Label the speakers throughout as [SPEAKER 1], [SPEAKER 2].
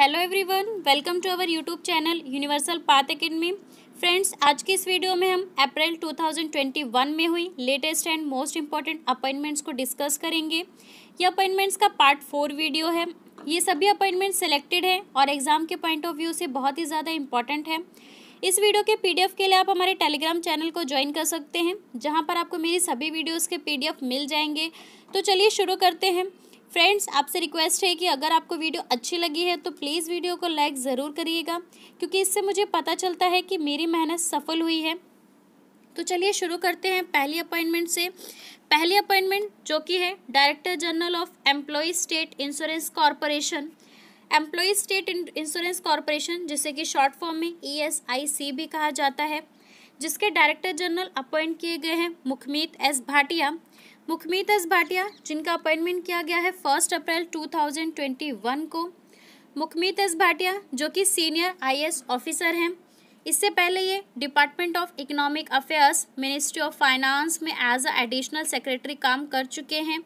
[SPEAKER 1] hello everyone welcome to our YouTube channel universal path academy friends आज की इस video में हम अप्रैल 2021 में हुई latest and most important appointments को डिस्कस करेंगे ये अपॉइंटमेंट्स का पार्ट फोर वीडियो है ये सभी अपॉइंटमेंट्स सिलेक्टेड है और एग्ज़ाम के पॉइंट ऑफ व्यू से बहुत ही ज़्यादा इंपॉर्टेंट है इस वीडियो के पी के लिए आप हमारे टेलीग्राम चैनल को ज्वाइन कर सकते हैं जहाँ पर आपको मेरी सभी वीडियोज़ के पी मिल जाएंगे तो चलिए शुरू करते हैं फ्रेंड्स आपसे रिक्वेस्ट है कि अगर आपको वीडियो अच्छी लगी है तो प्लीज़ वीडियो को लाइक ज़रूर करिएगा क्योंकि इससे मुझे पता चलता है कि मेरी मेहनत सफल हुई है तो चलिए शुरू करते हैं पहली अपॉइंटमेंट से पहली अपॉइंटमेंट जो कि है director general of employees state insurance corporation employees state insurance corporation जिसे कि शॉर्ट फॉर्म में ई e भी कहा जाता है जिसके डायरेक्टर जनरल अपॉइंट किए गए हैं मुखमीत एस भाटिया मुखमीत एस भाटिया जिनका अपॉइंटमेंट किया गया है फर्स्ट अप्रैल 2021 को मुखमीत एस भाटिया जो कि सीनियर आईएएस ऑफिसर हैं इससे पहले ये department of economic affairs ministry of finance में एज अ एडिशनल सेक्रेटरी काम कर चुके हैं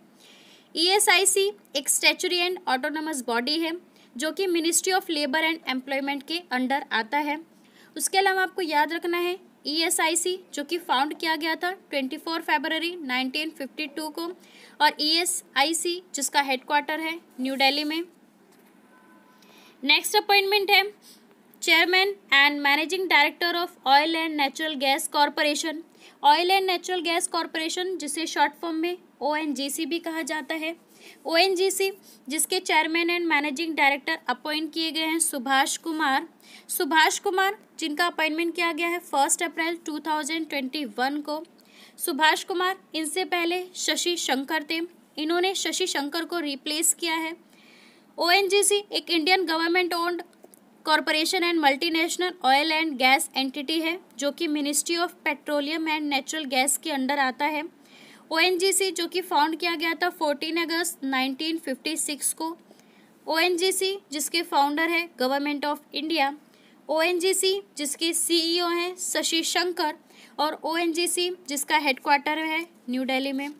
[SPEAKER 1] ईएसआईसी e एक स्टेचुरी एंड ऑटोनमस बॉडी है जो कि ministry of labour and employment के अंडर आता है उसके अलावा आपको याद रखना है ईएसआईसी e जो कि फाउंड किया गया था 24 फरवरी 1952 को और ईएसआईसी e जिसका हेडक्वार्टर है न्यू दिल्ली में नेक्स्ट अपॉइंटमेंट है chairman and managing director of oil and natural gas corporation oil and natural gas corporation जिसे शॉर्ट फॉर्म में ओ भी कहा जाता है ओ जिसके chairman and managing director appoint किए गए हैं सुभाष कुमार सुभाष कुमार जिनका अपॉइंटमेंट किया गया है फर्स्ट अप्रैल 2021 को सुभाष कुमार इनसे पहले शशि शंकर थे इन्होंने शशि शंकर को रिप्लेस किया है ओ एक Indian government owned corporation and multinational oil and gas entity है जो कि ministry of petroleum and natural gas के अंडर आता है ओ जो कि फाउंड किया गया था 14 अगस्त 1956 को ओ जिसके फाउंडर है गवर्नमेंट ऑफ इंडिया ओएनजीसी जिसके सीईओ हैं शशि शंकर और ओएनजीसी जिसका हेडक्वार्टर है न्यू दिल्ली में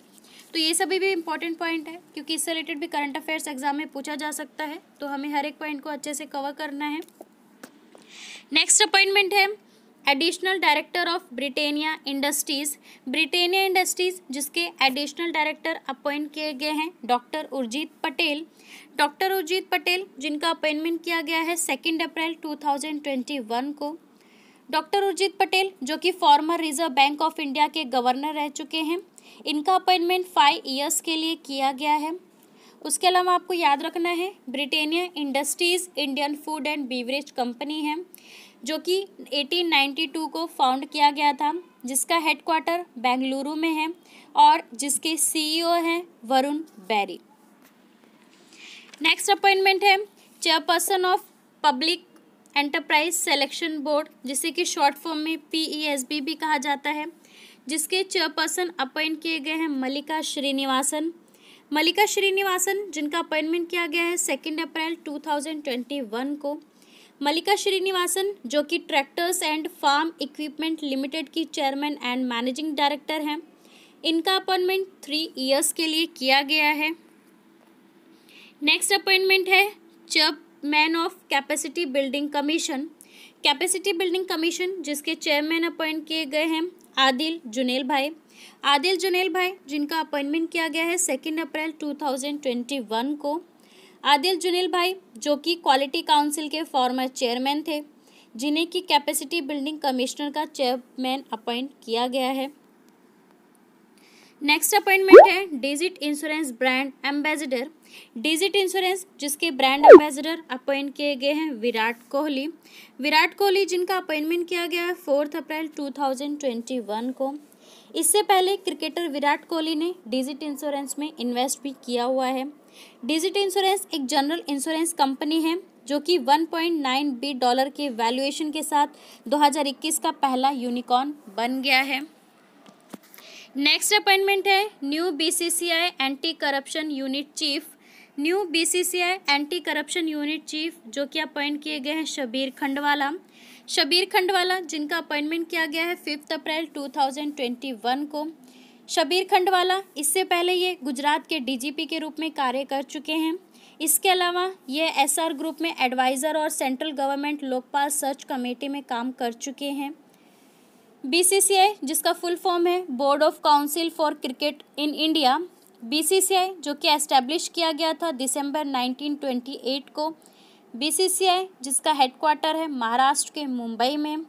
[SPEAKER 1] तो ये सभी भी इम्पॉर्टेंट पॉइंट है क्योंकि इससे रिलेटेड भी करंट अफेयर्स एग्जाम में पूछा जा सकता है तो हमें हर एक पॉइंट को अच्छे से कवर करना है नेक्स्ट अपॉइंटमेंट है additional director of Britannia industries Britannia industries जिसके एडिशनल डायरेक्टर अपॉइंट किए गए हैं डॉक्टर उर्जीत पटेल डॉक्टर उर्जीत पटेल जिनका अपॉइंटमेंट किया गया है सेकेंड अप्रैल 2021 को डॉक्टर उर्जित पटेल जो कि former reserve bank of India के गवर्नर रह चुके हैं इनका अपॉइंटमेंट फाइव ईयर्स के लिए किया गया है उसके अलावा आपको याद रखना है Britannia industries Indian food and beverage company है जो कि 1892 को फाउंड किया गया था जिसका हेडक्वार्टर बेंगलुरु में है और जिसके सीईओ हैं वरुण बैरी नेक्स्ट अपॉइंटमेंट है chairperson of public enterprise selection board जिसे कि शॉर्ट फॉर्म में पीईएसबी e भी कहा जाता है जिसके चेयरपर्सन अपॉइंट किए गए हैं मल्लिका श्रीनिवासन मल्लिका श्रीनिवासन जिनका अपॉइंटमेंट किया गया है सेकेंड अप्रैल वन को मल्लिका श्रीनिवासन जो कि tractors and farm equipment limited की चेयरमैन एंड मैनेजिंग डायरेक्टर हैं इनका अपॉइंटमेंट थ्री ईयर्स के लिए किया गया है नेक्स्ट अपॉइंटमेंट है chairman of capacity building commission capacity building commission जिसके चेयरमैन अपॉइंट किए गए हैं आदिल जुनेल भाई आदिल जुनेल भाई जिनका अपॉइंटमेंट किया गया है सेकेंड अप्रैल वन को आदिल जुनेल भाई जो कि क्वालिटी काउंसिल के फॉर्मर चेयरमैन थे जिन्हें कि कैपेसिटी बिल्डिंग कमिश्नर का चेयरमैन अपॉइंट किया गया है नेक्स्ट अपॉइंटमेंट है Digit insurance brand ambassador Digit insurance जिसके ब्रांड एम्बेसडर अपॉइंट किए गए हैं विराट कोहली विराट कोहली जिनका अपॉइंटमेंट किया गया है फोर्थ अप्रैल 2021 को इससे पहले क्रिकेटर विराट कोहली ने डिजिट इंश्योरेंस में इन्वेस्ट भी किया हुआ है डिजिट इंश्योरेंस एक जनरल इंश्योरेंस कंपनी है जो कि 1.9 बी डॉलर के वैल्यूएशन के साथ 2021 का पहला यूनिकॉर्न बन गया है नेक्स्ट अपॉइंटमेंट है new BCCI anti corruption unit chief new BCCI anti corruption unit chief जो कि अपॉइंट किए गए हैं शबीर खंडवाला शबीर खंडवाला जिनका अपॉइंटमेंट किया गया है फिफ्थ अप्रैल वन को शबीर खंडवाला इससे पहले ये गुजरात के डीजीपी के रूप में कार्य कर चुके हैं इसके अलावा ये एसआर ग्रुप में एडवाइज़र और central government Lokpal search committee में काम कर चुके हैं बीसीसीआई जिसका फुल फॉर्म है board of council for cricket in India BCCI जो कि एस्टेब्लिश किया गया था दिसंबर 1928 को बीसीसीआई जिसका हेडक्वार्टर है महाराष्ट्र के मुंबई में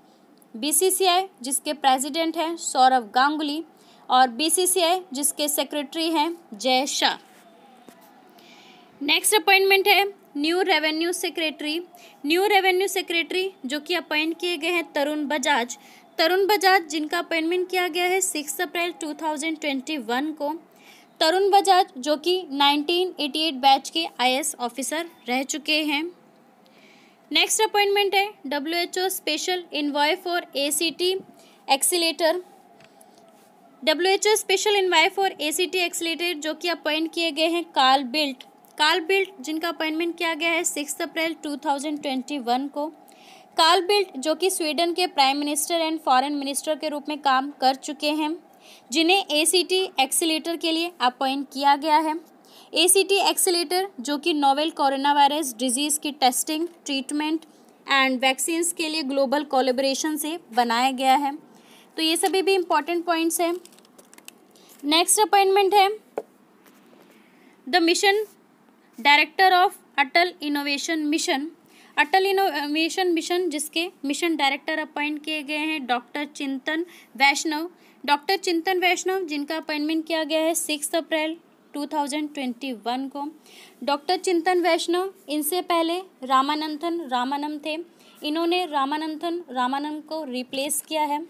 [SPEAKER 1] बीसीसीआई जिसके प्रेसिडेंट हैं सौरव गांगुली और बीसीसीआई जिसके सेक्रेटरी हैं जय शाह नेक्स्ट अपॉइंटमेंट है new revenue secretary new revenue secretary जो कि अपॉइंट किए गए हैं तरुण बजाज तरुण बजाज जिनका अपॉइंटमेंट किया गया है सिक्स अप्रैल 2021 को तरुण बजाज जो कि 1988 बैच के आईएएस ऑफिसर रह चुके हैं नेक्स्ट अपॉइंटमेंट है W H O special envoy for A C T accelerator W H O special envoy for A C T accelerator जो कि अपॉइंट किए गए हैं कार्ल बिल्ट कार्ल बिल्ट जिनका अपॉइंटमेंट किया गया है सिक्स अप्रैल वन को कार्ल बिल्ट जो कि स्वीडन के prime minister and foreign minister के रूप में काम कर चुके हैं जिन्हें ए सी टी एक्सीटर के लिए अपॉइंट किया गया है ए सी टी एक्सीटर जो कि नोवेल कोरोना वायरस डिजीज़ की टेस्टिंग ट्रीटमेंट एंड वैक्सीन के लिए ग्लोबल कोलेब्रेशन से बनाया गया है तो ये सभी भी इम्पॉर्टेंट पॉइंट्स हैं नेक्स्ट अपॉइंटमेंट है the mission director of Atal innovation mission Atal innovation mission जिसके मिशन डायरेक्टर अपॉइंट किए गए हैं डॉक्टर चिंतन वैष्णव डॉक्टर चिंतन वैष्णव जिनका अपॉइंटमेंट किया गया है सिक्स अप्रैल 2021 को डॉक्टर चिंतन वैष्णव इनसे पहले रामानंथन रामानम थे इन्होंने रामानंथन रामानम को रिप्लेस किया है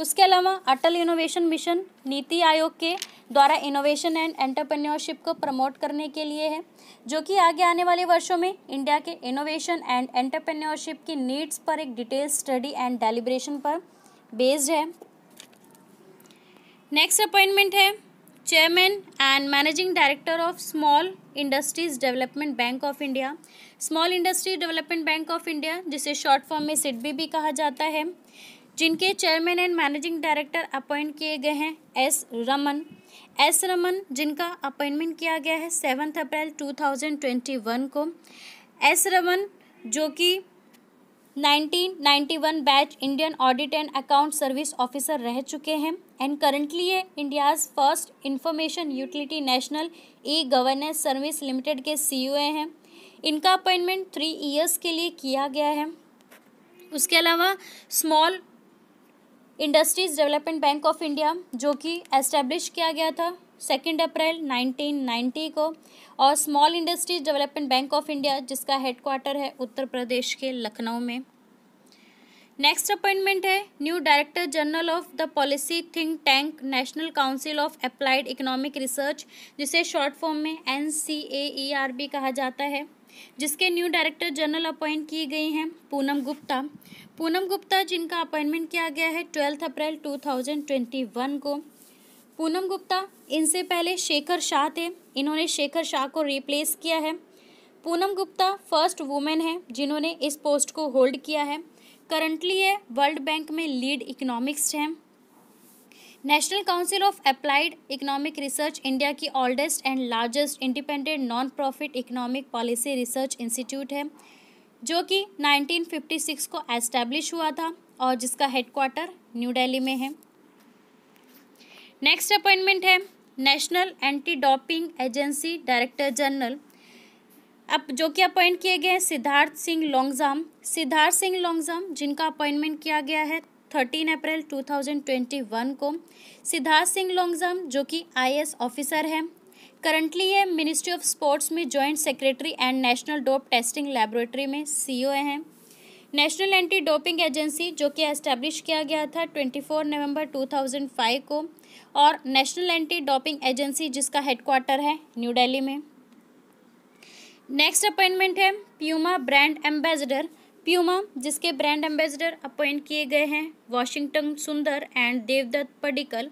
[SPEAKER 1] उसके अलावा अटल इनोवेशन मिशन नीति आयोग के द्वारा इनोवेशन एंड एंटरप्रेन्योरशिप को प्रमोट करने के लिए है जो कि आगे आने वाले वर्षों में इंडिया के इनोवेशन एंड एंटरप्रेन्योरशिप की नीड्स पर एक डिटेल स्टडी एंड डेलिब्रेशन पर बेस्ड है नेक्स्ट अपॉइंटमेंट है chairman and managing director of small industries development bank of India small industry development bank of India जिसे शॉर्ट फॉर्म में सिडबी भी कहा जाता है जिनके chairman and managing director appoint किए गए हैं एस रमन एस रमन जिनका अपॉइंटमेंट किया गया है सेवन्थ अप्रैल 2021 को एस रमन जो कि 1991 batch Indian audit and account service officer रह चुके हैं एंड करंटली ये India's first information utility national e governance service limited के सी e हैं इनका अपॉइंटमेंट थ्री ईयर्स के लिए किया गया है उसके अलावा small industries development bank of India जो कि एस्टेब्लिश किया गया था सेकेंड अप्रैल 1990 को और small industries development bank of India जिसका हेडक्वार्टर है उत्तर प्रदेश के लखनऊ में नेक्स्ट अपॉइंटमेंट है new director general of the policy think tank national council of applied economic research जिसे शॉर्ट फॉर्म में एन e कहा जाता है जिसके न्यू डायरेक्टर जनरल अपॉइंट की गई हैं पूनम गुप्ता पूनम गुप्ता जिनका अपॉइंटमेंट किया गया है ट्वेल्थ अप्रैल वन को पूनम गुप्ता इनसे पहले शेखर शाह थे इन्होंने शेखर शाह को रिप्लेस किया है पूनम गुप्ता फर्स्ट वुमेन है जिन्होंने इस पोस्ट को होल्ड किया है करंटली ये वर्ल्ड बैंक में लीड इकोनॉमिक्स हैं national council of applied economic research India की oldest and largest independent non profit economic policy research institute है जो कि 1956 को एस्टैब्लिश हुआ था और जिसका हेडक्वार्टर न्यू दिल्ली में है नेक्स्ट अपॉइंटमेंट है national anti doping agency director general अब जो कि अपॉइंट किए गए हैं सिद्धार्थ सिंह लोंगजाम सिद्धार्थ सिंह लोंगजाम जिनका अपॉइंटमेंट किया गया है 13 अप्रैल 2021 को सिद्धार्थ सिंह लोंगजम जो कि आई ऑफिसर हैं करंटली ये मिनिस्ट्री ऑफ स्पोर्ट्स में joint secretary and national dope testing laboratory में सी हैं नेशनल एंटी डोपिंग एजेंसी जो कि एस्टेब्लिश किया गया था 24 नवंबर 2005 को और नेशनल एंटी डोपिंग एजेंसी जिसका हेडक्वार्टर है न्यू दिल्ली में नेक्स्ट अपॉइंटमेंट है प्यूमा ब्रांड एम्बेसडर प्यूमा जिसके ब्रांड एम्बेसडर अपॉइंट किए गए हैं Washington Sundar and Devdutt Padikkal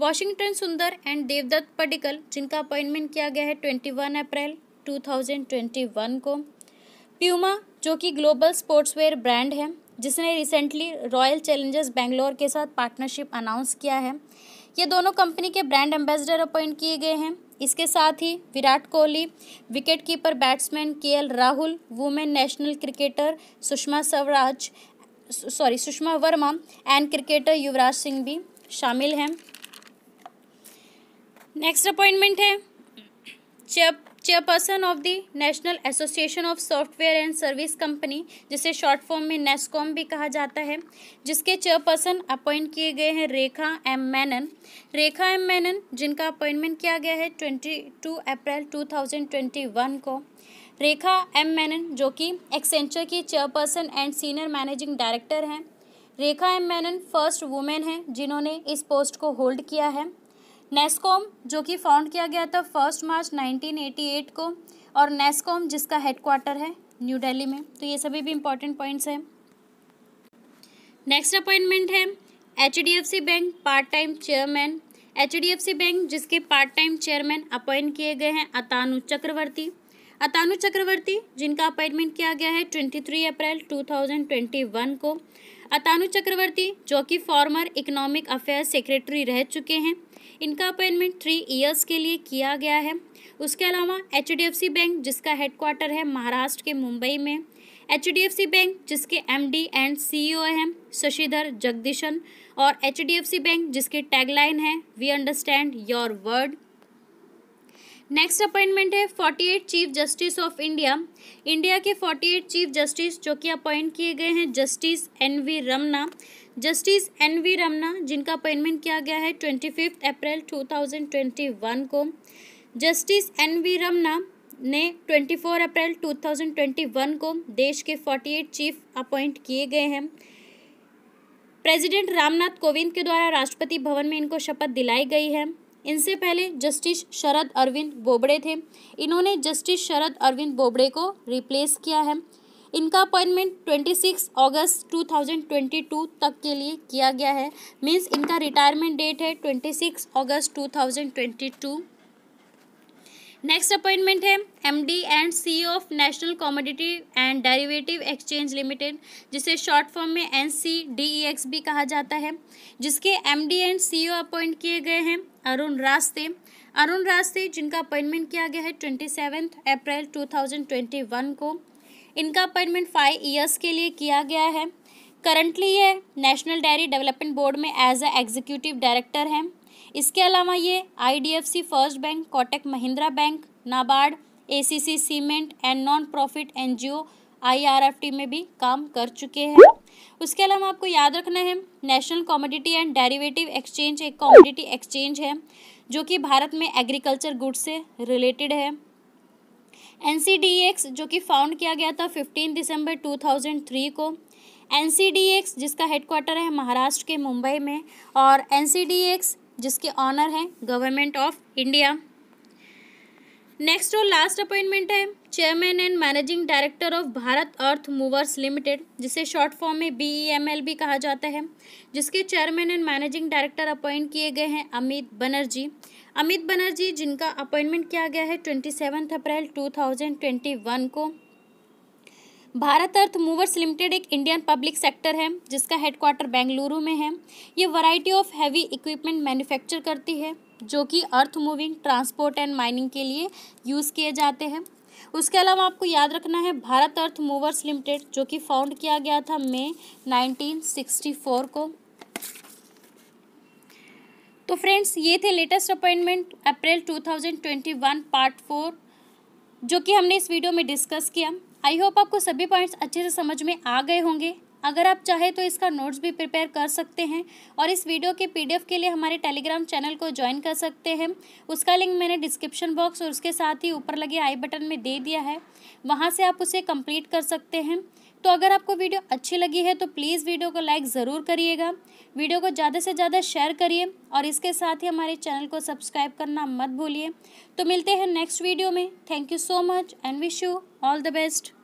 [SPEAKER 1] Washington Sundar and Devdutt Padikkal जिनका अपॉइंटमेंट किया गया है twenty one April two thousand twenty one को प्यूमा जो कि ग्लोबल स्पोर्ट्सवेयर ब्रांड है जिसने रिसेंटली रॉयल चैलेंजर्स बेंगलोर के साथ पार्टनरशिप अनाउंस किया है ये दोनों कंपनी के ब्रांड एम्बेसडर अपॉइंट किए गए हैं इसके साथ ही Virat Kohli wicket keeper batsman K Rahul women national cricketer Sushma Swaraj sorry Sushma Verma and cricketer Yuvraj Singh भी शामिल हैं नेक्स्ट अपॉइंटमेंट है जब chairperson of the national association of software and service company जिसे शॉर्ट फॉर्म में नेस्कॉम भी कहा जाता है जिसके चेयरपर्सन अपॉइंट किए गए हैं रेखा एम मैनन रेखा एम मैनन जिनका अपॉइंटमेंट किया गया है twenty two April two thousand twenty one को रेखा एम मैनन जो कि एक्सेंचर की chairperson and senior managing director हैं Rekha M Menon first women हैं जिन्होंने इस पोस्ट को होल्ड किया है नेस्कॉम जो कि फाउंड किया गया था फर्स्ट मार्च 1988 को और नेस्कॉम जिसका हेडक्वार्टर है न्यू दिल्ली में तो ये सभी भी इम्पोर्टेंट पॉइंट्स हैं नेक्स्ट अपॉइंटमेंट है H D F C bank part time chairman H D F C bank जिसके पार्ट टाइम चेयरमैन अपॉइंट किए गए हैं अतानु चक्रवर्ती अतानु चक्रवर्ती जिनका अपॉइंटमेंट किया गया है 23 अप्रैल 2021 को अतानु चक्रवर्ती जो कि फॉर्मर इकोनॉमिक अफेयर सेक्रेटरी रह चुके हैं इनका अपॉइंटमेंट थ्री ईयर्स के लिए किया गया है उसके अलावा एच बैंक जिसका हेडक्वार्टर है महाराष्ट्र के मुंबई में एच बैंक जिसके एम एंड सी हैं शशिधर जगदीशन और एच बैंक जिसके टैगलाइन है we understand your world next appointment है 48 chief justice of India India के 48 चीफ जस्टिस जो कि अपॉइंट किए गए हैं justice N V Ramana justice N V Ramana जिनका अपॉइंटमेंट किया गया है twenty fifth April two thousand twenty one को जस्टिस एन वी रमना ने twenty four April two thousand twenty one को देश के फोर्टी एट चीफ अपॉइंट किए गए हैं प्रेसिडेंट रामनाथ कोविंद के द्वारा राष्ट्रपति भवन में इनको शपथ दिलाई गई है इनसे पहले जस्टिस शरद अरविंद बोबड़े थे इन्होंने जस्टिस शरद अरविंद बोबड़े को रिप्लेस किया है इनका अपॉइंटमेंट 26 अगस्त 2022 तक के लिए किया गया है मींस इनका रिटायरमेंट डेट है 26 अगस्त 2022 नेक्स्ट अपॉइंटमेंट है MD and CEO of national commodity and derivative exchange limited जिसे शॉर्ट फॉर्म में एन सी e भी कहा जाता है जिसके एमडी एंड सीईओ अपॉइंट किए गए हैं अरुण रास्ते अरुण रास्ते जिनका अपॉइंटमेंट किया गया है twenty seventh April two thousand twenty one को इनका अपॉइंटमेंट फाइव ईयर्स के लिए किया गया है करंटली ये नेशनल डेयरी डेवलपमेंट बोर्ड में एज अ एग्जीक्यूटिव डायरेक्टर हैं इसके अलावा ये IDFC first bank Kotak Mahindra bank NABARD ACC cement and non profit NGO IRFT में भी काम कर चुके हैं उसके अलावा आपको याद रखना है national commodity and derivative exchange एक कॉमोडिटी एक्सचेंज है जो कि भारत में एग्रीकल्चर गुड्स से रिलेटेड है एन जो कि फाउंड किया गया था 15 दिसंबर 2003 को एन जिसका हेडक्वार्टर है महाराष्ट्र के मुंबई में और एन जिसके ऑनर हैं गवर्नमेंट ऑफ इंडिया नेक्स्ट और लास्ट अपॉइंटमेंट है chairman and managing director of Bharat earth movers limited जिसे शॉर्ट फॉर्म में बी ई एम एल भी कहा जाता है जिसके chairman and managing director appoint किए गए हैं अमित बनर्जी अमित बनर्जी जिनका अपॉइंटमेंट किया गया है twenty seventh April two thousand twenty one को भारत अर्थ मूवर्स लिमिटेड एक इंडियन पब्लिक सेक्टर है जिसका हेडक्वार्टर बेंगलुरु में है ये variety of heavy equipment manufacture करती है जो कि earth moving transport and mining के लिए यूज़ किए जाते हैं उसके अलावा आपको याद रखना है भारत अर्थ मूवर्स लिमिटेड जो कि फाउंड किया गया था मे 1964 को तो फ्रेंड्स ये थे latest appointment April 2021 part four जो कि हमने इस वीडियो में डिस्कस किया आई होप आपको सभी पॉइंट्स अच्छे से समझ में आ गए होंगे अगर आप चाहे तो इसका नोट्स भी प्रिपेयर कर सकते हैं और इस वीडियो के पीडीएफ के लिए हमारे टेलीग्राम चैनल को ज्वाइन कर सकते हैं उसका लिंक मैंने डिस्क्रिप्शन बॉक्स और उसके साथ ही ऊपर लगे आई बटन में दे दिया है वहाँ से आप उसे कंप्लीट कर सकते हैं तो अगर आपको वीडियो अच्छी लगी है तो प्लीज़ वीडियो को लाइक ज़रूर करिएगा वीडियो को ज़्यादा से ज़्यादा शेयर करिए और इसके साथ ही हमारे चैनल को सब्सक्राइब करना मत भूलिए तो मिलते हैं नेक्स्ट वीडियो में thank you so much and wish you all the best